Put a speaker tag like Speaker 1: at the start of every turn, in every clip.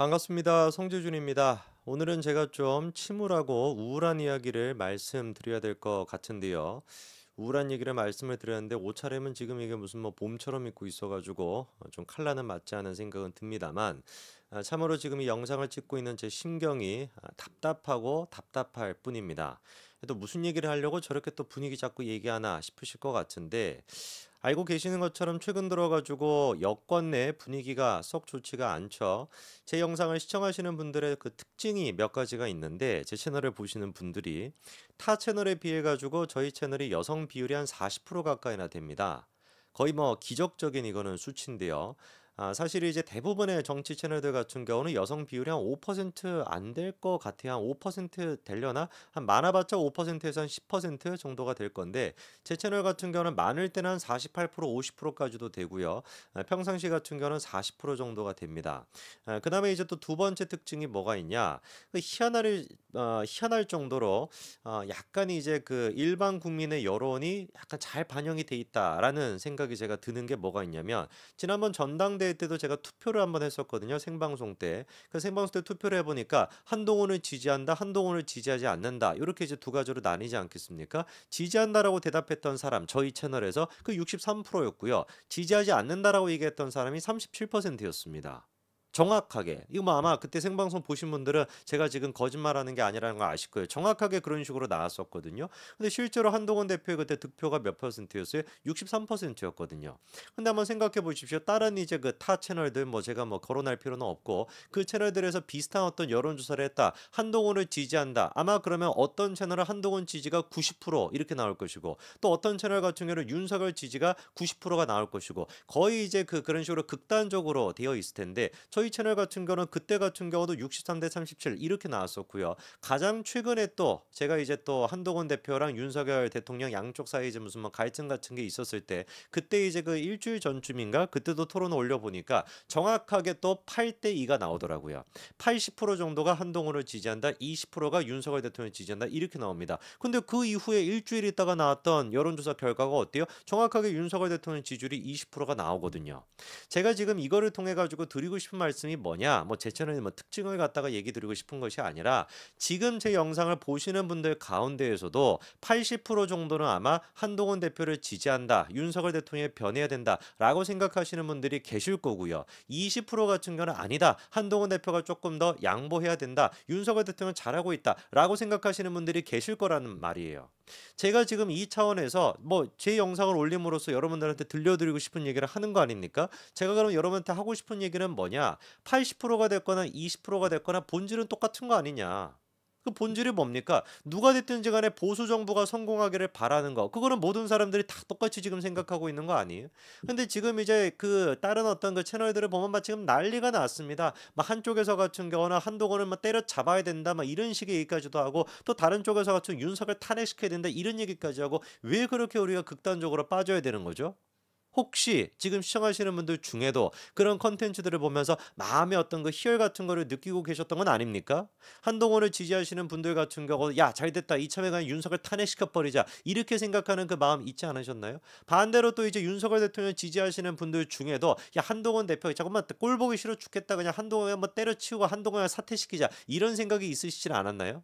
Speaker 1: 반갑습니다. 성재준입니다. 오늘은 제가 좀 침울하고 우울한 이야기를 말씀드려야 될 것 같은데요. 우울한 얘기를 말씀을 드렸는데 옷차림은 지금 이게 무슨 뭐 봄처럼 입고 있어가지고 좀 칼라는 맞지 않은 생각은 듭니다만 아, 참으로 지금 이 영상을 찍고 있는 제 심경이 아, 답답하고 답답할 뿐입니다. 또 무슨 얘기를 하려고 저렇게 또 분위기 잡고 얘기하나 싶으실 것 같은데 알고 계시는 것처럼 최근 들어가지고 여권 내 분위기가 썩 좋지가 않죠. 제 영상을 시청하시는 분들의 그 특징이 몇 가지가 있는데 제 채널을 보시는 분들이 타 채널에 비해 가지고 저희 채널이 여성 비율이 한 40% 가까이나 됩니다. 거의 뭐 기적적인 이거는 수치인데요. 아, 사실 이제 대부분의 정치 채널들 같은 경우는 여성 비율이 한 5%안 될 것 같아요. 한 5% 되려나? 한 많아봤자 5%에서 한10% 정도가 될 건데 제 채널 같은 경우는 많을 때는 한 48%, 50%까지도 되고요. 아, 평상시 같은 경우는 40% 정도가 됩니다. 아, 그다음에 이제 또 두 번째 특징이 뭐가 있냐? 그 희한할 어, 희한할 정도로 어, 약간 이제 그 일반 국민의 여론이 약간 잘 반영이 돼 있다라는 생각이 제가 드는 게 뭐가 있냐면 지난번 전당대 전 때도 제가 투표를 한번 했었거든요. 생방송 때. 그 생방송 때 투표를 해보니까 한동훈을 지지한다, 한동훈을 지지하지 않는다. 이렇게 이제 두 가지로 나뉘지 않겠습니까? 지지한다라고 대답했던 사람, 저희 채널에서 그 63%였고요. 지지하지 않는다라고 얘기했던 사람이 37%였습니다. 정확하게 이거 뭐 아마 그때 생방송 보신 분들은 제가 지금 거짓말하는 게 아니라는 거 아실 거예요. 정확하게 그런 식으로 나왔었거든요. 근데 실제로 한동훈 대표의 그때 득표가 몇 퍼센트였어요? 63%였거든요. 근데 한번 생각해 보십시오. 다른 이제 그 타 채널들 뭐 제가 뭐 거론할 필요는 없고 그 채널들에서 비슷한 어떤 여론 조사를 했다. 한동훈을 지지한다. 아마 그러면 어떤 채널은 한동훈 지지가 90% 이렇게 나올 것이고 또 어떤 채널 같은 경우는 윤석열 지지가 90%가 나올 것이고 거의 이제 그 그런 식으로 극단적으로 되어 있을 텐데 저희 히 채널 같은 경우는 그때 같은 경우도 63대 37 이렇게 나왔었고요. 가장 최근에 또 제가 이제 또 한동훈 대표랑 윤석열 대통령 양쪽 사이에 이제 무슨 뭐 갈등 같은 게 있었을 때 그때 이제 그 일주일 전쯤인가 그때도 토론을 올려보니까 정확하게 또 8대 2가 나오더라고요. 80% 정도가 한동훈을 지지한다, 20%가 윤석열 대통령을 지지한다 이렇게 나옵니다. 근데 그 이후에 일주일 있다가 나왔던 여론조사 결과가 어때요? 정확하게 윤석열 대통령 지지율이 20%가 나오거든요. 제가 지금 이거를 통해 가지고 드리고 싶은 말 말씀이 뭐냐? 뭐제 채널에 뭐 특징을 갖다가 얘기 드리고 싶은 것이 아니라 지금 제 영상을 보시는 분들 가운데에서도 80% 정도는 아마 한동훈 대표를 지지한다. 윤석열 대통령이 변해야 된다라고 생각하시는 분들이 계실 거고요. 20% 같은 경우는 아니다. 한동훈 대표가 조금 더 양보해야 된다. 윤석열 대통령 잘하고 있다라고 생각하시는 분들이 계실 거라는 말이에요. 제가 지금 이 차원에서 뭐 제 영상을 올림으로써 여러분들한테 들려드리고 싶은 얘기를 하는 거 아닙니까? 제가 그럼 여러분한테 하고 싶은 얘기는 뭐냐? 80%가 됐거나 20%가 됐거나 본질은 똑같은 거 아니냐? 그 본질이 뭡니까? 누가 됐든지 간에 보수 정부가 성공하기를 바라는 거. 그거는 모든 사람들이 다 똑같이 지금 생각하고 있는 거 아니에요? 근데 지금 이제 그 다른 어떤 그 채널들을 보면 막 지금 난리가 났습니다. 막 한쪽에서 같은 경우는 한동훈을 막 때려잡아야 된다. 막 이런 식의 얘기까지도 하고 또 다른 쪽에서 같은 윤석을 탄핵시켜야 된다. 이런 얘기까지 하고 왜 그렇게 우리가 극단적으로 빠져야 되는 거죠? 혹시 지금 시청하시는 분들 중에도 그런 컨텐츠들을 보면서 마음의 어떤 그 희열 같은 거를 느끼고 계셨던 건 아닙니까? 한동훈을 지지하시는 분들 같은 경우 야 잘됐다 이참에 그냥 윤석열 탄핵시켜버리자 이렇게 생각하는 그 마음 잊지 않으셨나요? 반대로 또 이제 윤석열 대통령 지지하시는 분들 중에도 야 한동훈 대표 잠깐만 꼴 보기 싫어 죽겠다 그냥 한동훈 한번 뭐 때려치우고 한동훈 사퇴시키자 이런 생각이 있으시진 않았나요?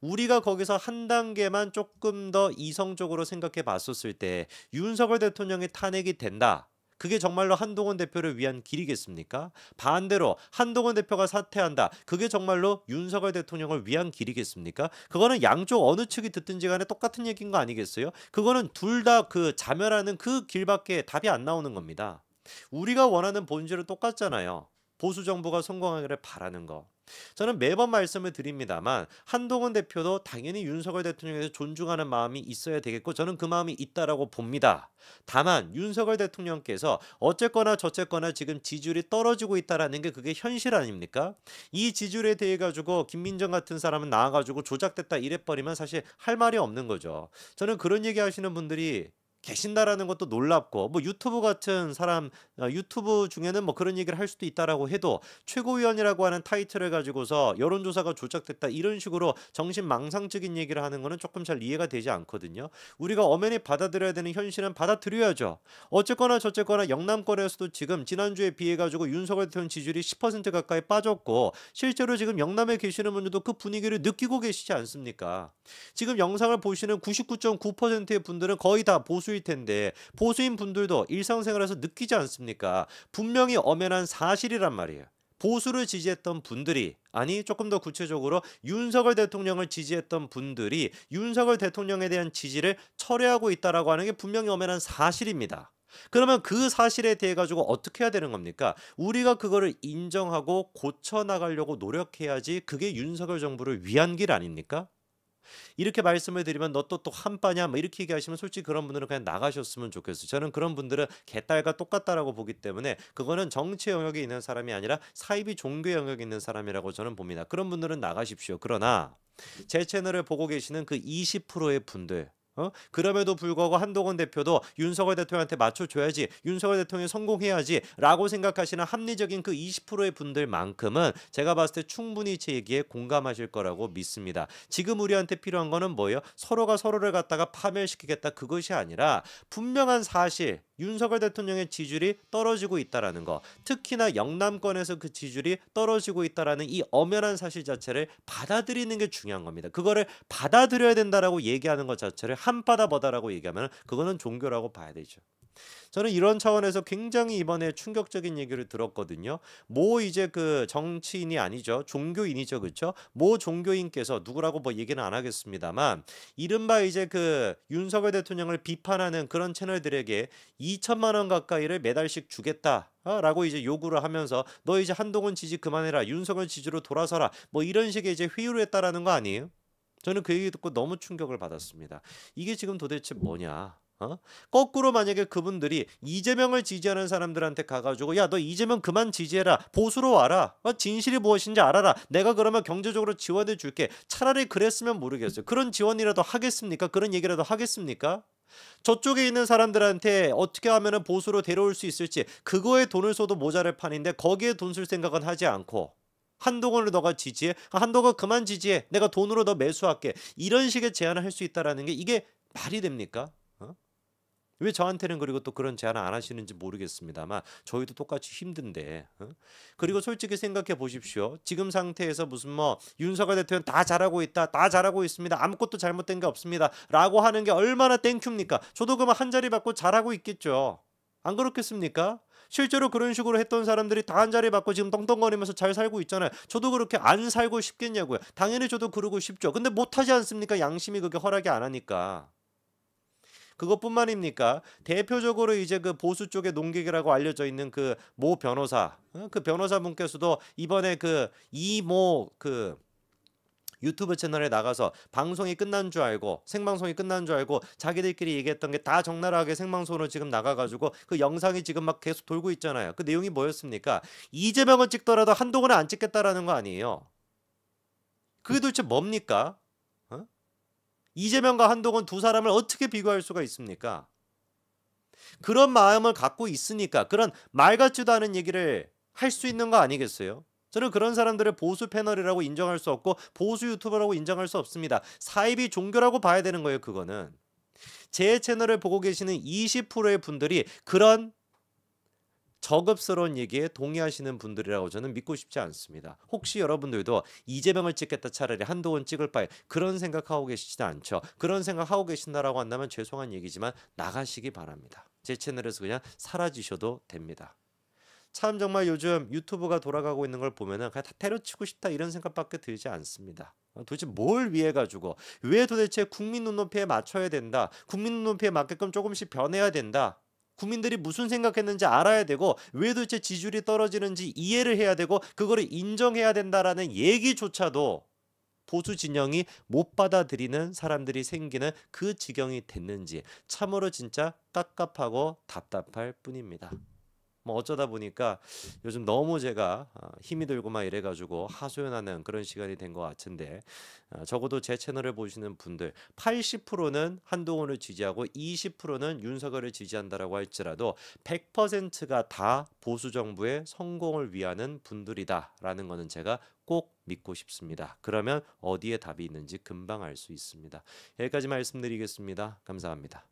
Speaker 1: 우리가 거기서 한 단계만 조금 더 이성적으로 생각해 봤었을 때 윤석열 대통령의 탄핵이 된다. 그게 정말로 한동훈 대표를 위한 길이겠습니까? 반대로 한동훈 대표가 사퇴한다. 그게 정말로 윤석열 대통령을 위한 길이겠습니까? 그거는 양쪽 어느 측이 듣든지 간에 똑같은 얘기인 거 아니겠어요? 그거는 둘 다 그 자멸하는 그 길밖에 답이 안 나오는 겁니다. 우리가 원하는 본질은 똑같잖아요. 보수 정부가 성공하기를 바라는 거. 저는 매번 말씀을 드립니다만 한동훈 대표도 당연히 윤석열 대통령에 대서 존중하는 마음이 있어야 되겠고 저는 그 마음이 있다라고 봅니다. 다만 윤석열 대통령께서 어쨌거나 저쨌거나 지금 지지율이 떨어지고 있다라는 게 그게 현실 아닙니까? 이 지지율에 대해 가지고 김민정 같은 사람은 나와가지고 조작됐다 이래버리면 사실 할 말이 없는 거죠. 저는 그런 얘기 하시는 분들이 계신다라는 것도 놀랍고 뭐 유튜브 같은 사람 어, 유튜브 중에는 뭐 그런 얘기를 할 수도 있다라고 해도 최고위원이라고 하는 타이틀을 가지고서 여론조사가 조작됐다 이런 식으로 정신망상적인 얘기를 하는 거는 조금 잘 이해가 되지 않거든요. 우리가 엄연히 받아들여야 되는 현실은 받아들여야죠. 어쨌거나 저쨌거나 영남권에서도 지금 지난주에 비해 가지고 윤석열 대통령 지지율이 10% 가까이 빠졌고 실제로 지금 영남에 계시는 분들도 그 분위기를 느끼고 계시지 않습니까? 지금 영상을 보시는 99.9%의 분들은 거의 다 보수 실수일 텐데 보수인 분들도 일상생활에서 느끼지 않습니까? 분명히 엄연한 사실이란 말이에요. 보수를 지지했던 분들이 아니 조금 더 구체적으로 윤석열 대통령을 지지했던 분들이 윤석열 대통령에 대한 지지를 철회하고 있다라고 하는 게 분명히 엄연한 사실입니다. 그러면 그 사실에 대해 가지고 어떻게 해야 되는 겁니까? 우리가 그거를 인정하고 고쳐 나가려고 노력해야지 그게 윤석열 정부를 위한 길 아닙니까? 이렇게 말씀을 드리면 너 또 또 한빠냐 뭐 이렇게 얘기하시면 솔직히 그런 분들은 그냥 나가셨으면 좋겠어요. 저는 그런 분들은 개딸과 똑같다라고 보기 때문에 그거는 정치 영역에 있는 사람이 아니라 사이비 종교 영역에 있는 사람이라고 저는 봅니다. 그런 분들은 나가십시오. 그러나 제 채널을 보고 계시는 그 20%의 분들 어? 그럼에도 불구하고 한동훈 대표도 윤석열 대통령한테 맞춰줘야지 윤석열 대통령이 성공해야지라고 생각하시는 합리적인 그 20%의 분들만큼은 제가 봤을 때 충분히 제 얘기에 공감하실 거라고 믿습니다. 지금 우리한테 필요한 거는 뭐예요? 서로가 서로를 갖다가 파멸시키겠다 그것이 아니라 분명한 사실 윤석열 대통령의 지지율이 떨어지고 있다라는 거 특히나 영남권에서 그 지지율이 떨어지고 있다라는 이 엄연한 사실 자체를 받아들이는 게 중요한 겁니다. 그거를 받아들여야 된다라고 얘기하는 것 자체를 한바다 보다라고 얘기하면 그거는 종교라고 봐야 되죠. 저는 이런 차원에서 굉장히 이번에 충격적인 얘기를 들었거든요. 뭐 이제 그 정치인이 아니죠. 종교인이죠. 그렇죠? 모 종교인께서 누구라고 뭐 얘기는 안 하겠습니다만 이른바 이제 그 윤석열 대통령을 비판하는 그런 채널들에게 2천만 원 가까이를 매달씩 주겠다. 라고 이제 요구를 하면서 너 이제 한동훈 지지 그만해라 윤석열 지지로 돌아서라 뭐 이런 식의 이제 회유를 했다라는 거 아니에요? 저는 그 얘기 듣고 너무 충격을 받았습니다. 이게 지금 도대체 뭐냐? 어? 거꾸로 만약에 그분들이 이재명을 지지하는 사람들한테 가가지고 야 너 이재명 그만 지지해라 보수로 와라 어? 진실이 무엇인지 알아라 내가 그러면 경제적으로 지원해 줄게 차라리 그랬으면 모르겠어요 그런 지원이라도 하겠습니까 그런 얘기라도 하겠습니까 저쪽에 있는 사람들한테 어떻게 하면 보수로 데려올 수 있을지 그거에 돈을 써도 모자랄 판인데 거기에 돈 쓸 생각은 하지 않고 한동훈을 너가 지지해 아, 한동훈 그만 지지해 내가 돈으로 너 매수할게 이런 식의 제안을 할 수 있다라는 게 이게 말이 됩니까? 왜 저한테는 그리고 또 그런 제안을 안 하시는지 모르겠습니다만 저희도 똑같이 힘든데 어? 그리고 솔직히 생각해 보십시오 지금 상태에서 무슨 뭐 윤석열 대통령 다 잘하고 있다 다 잘하고 있습니다 아무것도 잘못된 게 없습니다 라고 하는 게 얼마나 땡큐입니까 저도 그만 한 자리 받고 잘하고 있겠죠 안 그렇겠습니까 실제로 그런 식으로 했던 사람들이 다 한 자리 받고 지금 떵떵거리면서 잘 살고 있잖아요. 저도 그렇게 안 살고 싶겠냐고요. 당연히 저도 그러고 싶죠. 근데 못하지 않습니까? 양심이 그게 허락이 안 하니까. 그것뿐만입니까? 대표적으로 이제 그 보수 쪽의 농객이라고 알려져 있는 그 모 변호사 그 변호사분께서도 이번에 그 이모 그 유튜브 채널에 나가서 방송이 끝난 줄 알고 생방송이 끝난 줄 알고 자기들끼리 얘기했던 게 다 적나라하게 생방송으로 지금 나가가지고 그 영상이 지금 막 계속 돌고 있잖아요. 그 내용이 뭐였습니까? 이재명은 찍더라도 한동훈은 안 찍겠다라는 거 아니에요. 그게 도대체 뭡니까? 이재명과 한동훈 두 사람을 어떻게 비교할 수가 있습니까? 그런 마음을 갖고 있으니까 그런 말 같지도 않은 얘기를 할 수 있는 거 아니겠어요? 저는 그런 사람들을 보수 패널이라고 인정할 수 없고 보수 유튜버라고 인정할 수 없습니다. 사이비 종교라고 봐야 되는 거예요, 그거는. 제 채널을 보고 계시는 20%의 분들이 그런 저급스러운 얘기에 동의하시는 분들이라고 저는 믿고 싶지 않습니다. 혹시 여러분들도 이재명을 찍겠다 차라리 한동훈 찍을 바에 그런 생각하고 계시지 않죠. 그런 생각하고 계신다라고 한다면 죄송한 얘기지만 나가시기 바랍니다. 제 채널에서 그냥 사라지셔도 됩니다. 참 정말 요즘 유튜브가 돌아가고 있는 걸 보면은 그냥 다 때려치고 싶다 이런 생각밖에 들지 않습니다. 도대체 뭘 위해 가지고 왜 도대체 국민 눈높이에 맞춰야 된다. 국민 눈높이에 맞게끔 조금씩 변해야 된다. 국민들이 무슨 생각했는지 알아야 되고 왜 도대체 지지율이 떨어지는지 이해를 해야 되고 그거를 인정해야 된다라는 얘기조차도 보수 진영이 못 받아들이는 사람들이 생기는 그 지경이 됐는지 참으로 진짜 깝깝하고 답답할 뿐입니다. 뭐 어쩌다 보니까 요즘 너무 제가 어, 힘이 들고 막 이래가지고 하소연하는 그런 시간이 된 것 같은데 어, 적어도 제 채널을 보시는 분들 80%는 한동훈을 지지하고 20%는 윤석열을 지지한다라고 할지라도 100%가 다 보수 정부의 성공을 위하는 분들이다라는 것은 제가 꼭 믿고 싶습니다. 그러면 어디에 답이 있는지 금방 알 수 있습니다. 여기까지 말씀드리겠습니다. 감사합니다.